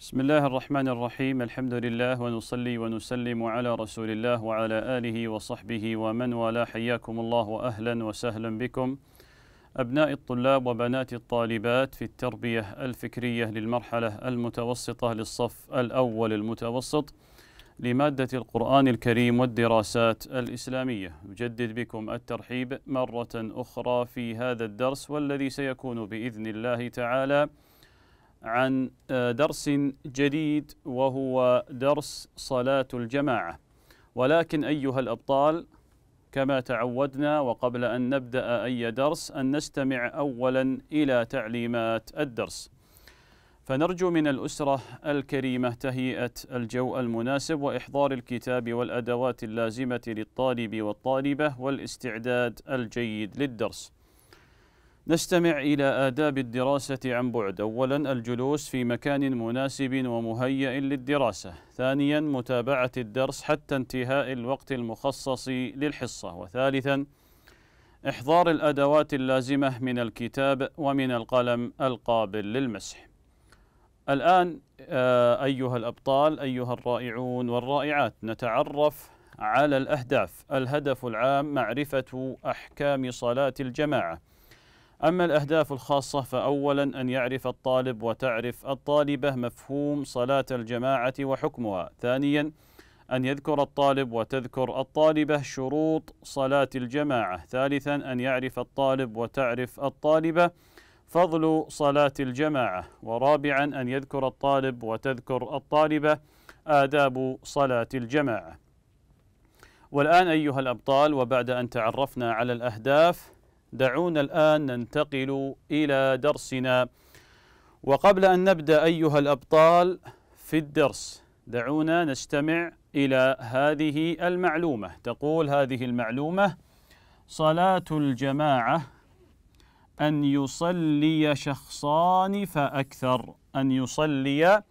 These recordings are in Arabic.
بسم الله الرحمن الرحيم الحمد لله ونصلي ونسلم على رسول الله وعلى آله وصحبه ومن والاه حياكم الله وأهلا وسهلا بكم أبناء الطلاب وبنات الطالبات في التربية الفكرية للمرحلة المتوسطة للصف الأول المتوسط لمادة القرآن الكريم والدراسات الإسلامية أجدد بكم الترحيب مرة أخرى في هذا الدرس والذي سيكون بإذن الله تعالى عن آه، درس جديد وهو درس صلاة الجماعة ولكن أيها الأبطال كما تعودنا وقبل أن نبدأ أي درس أن نستمع أولا إلى تعليمات الدرس فنرجو من الأسرة الكريمة تهيئة الجو المناسب وإحضار الكتاب والأدوات اللازمة للطالب والطالبة والاستعداد الجيد للدرس نستمع إلى آداب الدراسة عن بعد أولا الجلوس في مكان مناسب ومهيئ للدراسة ثانيا متابعة الدرس حتى انتهاء الوقت المخصص للحصة وثالثا إحضار الأدوات اللازمة من الكتاب ومن القلم القابل للمسح الآن آه، أيها الأبطال أيها الرائعون والرائعات نتعرف على الأهداف الهدف العام معرفة أحكام صلاة الجماعة أما الأهداف الخاصة فأولا أن يعرف الطالب وتعرف الطالبة مفهوم صلاة الجماعة وحكمها ثانيا أن يذكر الطالب وتذكر الطالبة شروط صلاة الجماعة ثالثا أن يعرف الطالب وتعرف الطالبة فضل صلاة الجماعة ورابعا أن يذكر الطالب وتذكر الطالبة آداب صلاة الجماعة والآن أيها الأبطال وبعد أن تعرفنا على الأهداف دعونا الآن ننتقل إلى درسنا وقبل أن نبدأ أيها الأبطال في الدرس دعونا نستمع إلى هذه المعلومة تقول هذه المعلومة صلاة الجماعة أن يصلي شخصان فأكثر أن يصلي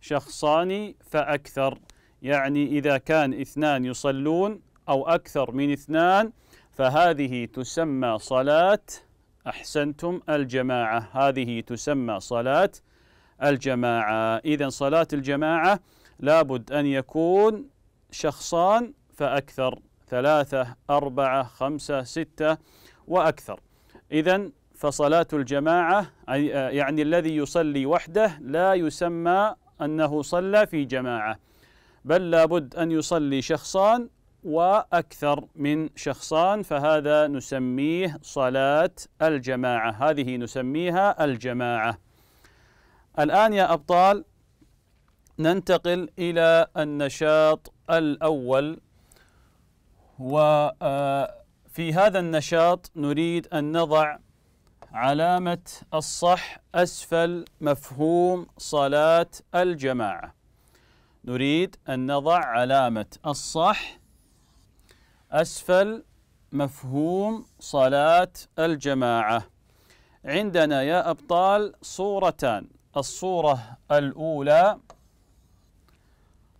شخصان فأكثر يعني إذا كان اثنان يصلون أو أكثر من اثنان فهذه تسمى صلاة أحسنتم الجماعة هذه تسمى صلاة الجماعة إذا صلاة الجماعة لابد أن يكون شخصان فأكثر ثلاثة أربعة خمسة ستة وأكثر إذا فصلاة الجماعة يعني الذي يصلي وحده لا يسمى أنه صلى في جماعة بل لابد أن يصلي شخصان واكثر من شخصان فهذا نسميه صلاه الجماعه هذه نسميها الجماعه الان يا ابطال ننتقل الى النشاط الاول وفي آه، هذا النشاط نريد ان نضع علامه الصح اسفل مفهوم صلاه الجماعه نريد ان نضع علامه الصح أسفل مفهوم صلاة الجماعة عندنا يا أبطال صورتان الصورة الأولى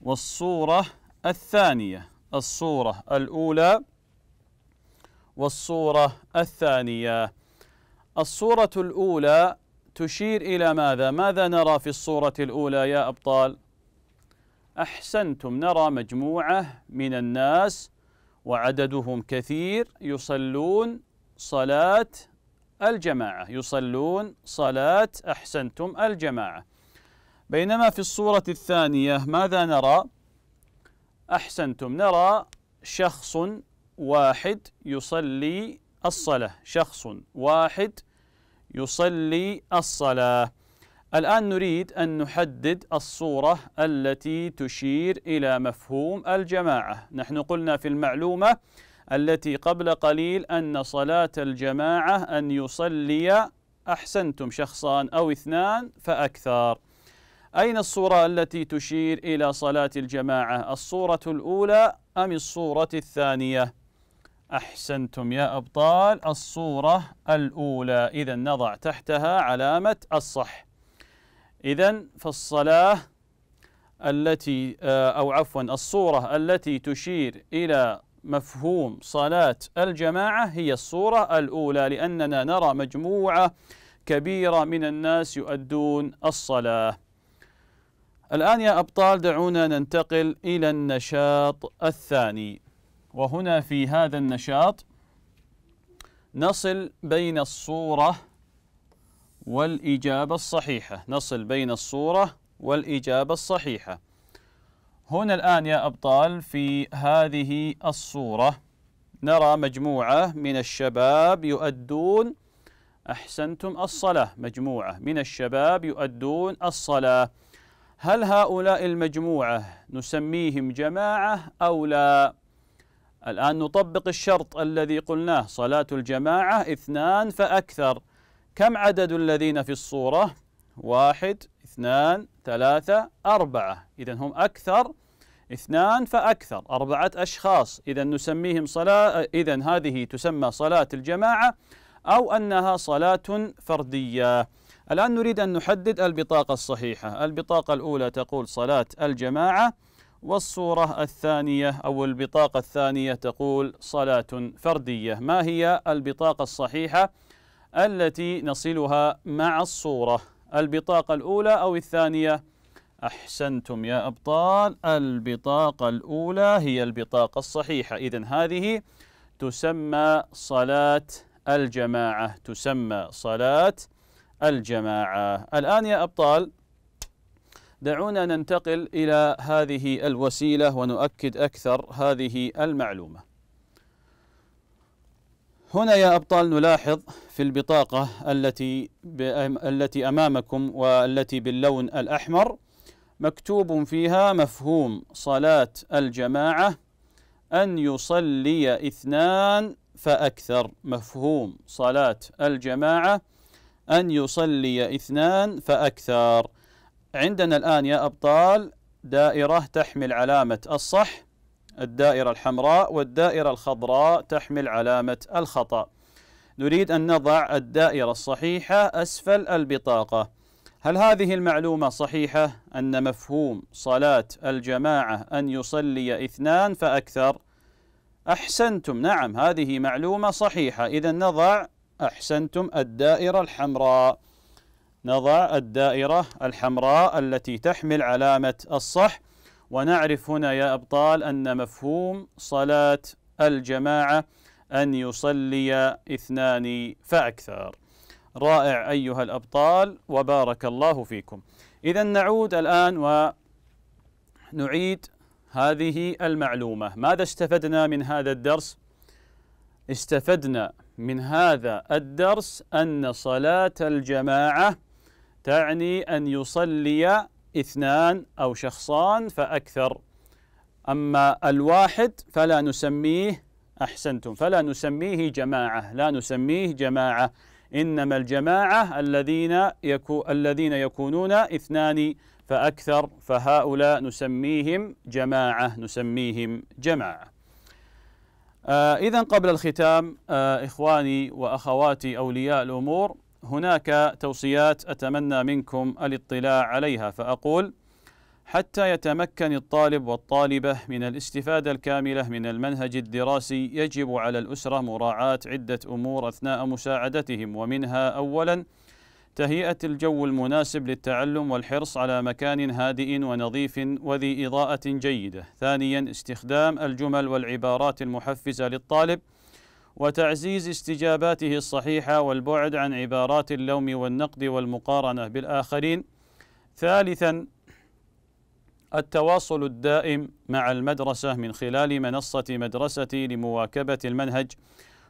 والصورة الثانية الصورة الأولى والصورة الثانية الصورة الأولى تشير إلى ماذا؟ ماذا نرى في الصورة الأولى يا أبطال؟ أحسنتم نرى مجموعة من الناس وعددهم كثير يصلون صلاة الجماعة يصلون صلاة أحسنتم الجماعة بينما في الصورة الثانية ماذا نرى؟ أحسنتم نرى شخص واحد يصلي الصلاة شخص واحد يصلي الصلاة الآن نريد أن نحدد الصورة التي تشير إلى مفهوم الجماعة نحن قلنا في المعلومة التي قبل قليل أن صلاة الجماعة أن يصلي أحسنتم شخصان أو اثنان فأكثر أين الصورة التي تشير إلى صلاة الجماعة الصورة الأولى أم الصورة الثانية أحسنتم يا أبطال الصورة الأولى إذا نضع تحتها علامة الصح إذا فالصلاة التي آه، أو عفوا الصورة التي تشير إلى مفهوم صلاة الجماعة هي الصورة الأولى لأننا نرى مجموعة كبيرة من الناس يؤدون الصلاة. الآن يا أبطال دعونا ننتقل إلى النشاط الثاني وهنا في هذا النشاط نصل بين الصورة والإجابة الصحيحة نصل بين الصورة والإجابة الصحيحة هنا الآن يا أبطال في هذه الصورة نرى مجموعة من الشباب يؤدون أحسنتم الصلاة مجموعة من الشباب يؤدون الصلاة هل هؤلاء المجموعة نسميهم جماعة أو لا؟ الآن نطبق الشرط الذي قلناه صلاة الجماعة اثنان فأكثر كم عدد الذين في الصورة؟ واحد اثنان ثلاثة أربعة إذا هم أكثر اثنان فأكثر أربعة أشخاص إذا نسميهم صلاة إذا هذه تسمى صلاة الجماعة أو أنها صلاة فردية الآن نريد أن نحدد البطاقة الصحيحة البطاقة الأولى تقول صلاة الجماعة والصورة الثانية أو البطاقة الثانية تقول صلاة فردية ما هي البطاقة الصحيحة؟ التي نصلها مع الصورة البطاقة الأولى أو الثانية أحسنتم يا أبطال البطاقة الأولى هي البطاقة الصحيحة إذا هذه تسمى صلاة الجماعة تسمى صلاة الجماعة الآن يا أبطال دعونا ننتقل إلى هذه الوسيلة ونؤكد أكثر هذه المعلومة هنا يا أبطال نلاحظ في البطاقة التي التي أمامكم والتي باللون الأحمر مكتوب فيها مفهوم صلاة الجماعة أن يصلي اثنان فأكثر مفهوم صلاة الجماعة أن يصلي اثنان فأكثر عندنا الآن يا أبطال دائرة تحمل علامة الصح الدائرة الحمراء والدائرة الخضراء تحمل علامة الخطأ نريد أن نضع الدائرة الصحيحة أسفل البطاقة هل هذه المعلومة صحيحة أن مفهوم صلاة الجماعة أن يصلي اثنان فأكثر؟ أحسنتم نعم هذه معلومة صحيحة إذا نضع أحسنتم الدائرة الحمراء نضع الدائرة الحمراء التي تحمل علامة الصح ونعرف هنا يا أبطال أن مفهوم صلاة الجماعة أن يصلي اثنان فأكثر رائع أيها الأبطال وبارك الله فيكم إذا نعود الآن ونعيد هذه المعلومة ماذا استفدنا من هذا الدرس؟ استفدنا من هذا الدرس أن صلاة الجماعة تعني أن يصلي اثنان أو شخصان فأكثر أما الواحد فلا نسميه أحسنتم فلا نسميه جماعة لا نسميه جماعة إنما الجماعة الذين يكو الذين يكونون اثنان فأكثر فهؤلاء نسميهم جماعة نسميهم جماعة آه إذا قبل الختام آه إخواني وأخواتي أولياء الأمور هناك توصيات أتمنى منكم الاطلاع عليها فأقول حتى يتمكن الطالب والطالبة من الاستفادة الكاملة من المنهج الدراسي يجب على الأسرة مراعاة عدة أمور أثناء مساعدتهم ومنها أولاً تهيئة الجو المناسب للتعلم والحرص على مكان هادئ ونظيف وذي إضاءة جيدة. ثانياً استخدام الجمل والعبارات المحفزة للطالب وتعزيز استجاباته الصحيحه والبعد عن عبارات اللوم والنقد والمقارنه بالاخرين ثالثا التواصل الدائم مع المدرسه من خلال منصه مدرستي لمواكبه المنهج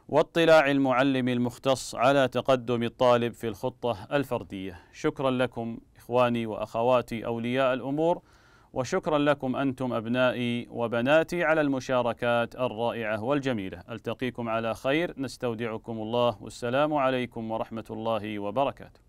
واطلاع المعلم المختص على تقدم الطالب في الخطه الفرديه شكرا لكم اخواني واخواتي اولياء الامور وشكرا لكم أنتم أبنائي وبناتي على المشاركات الرائعة والجميلة ألتقيكم على خير نستودعكم الله والسلام عليكم ورحمة الله وبركاته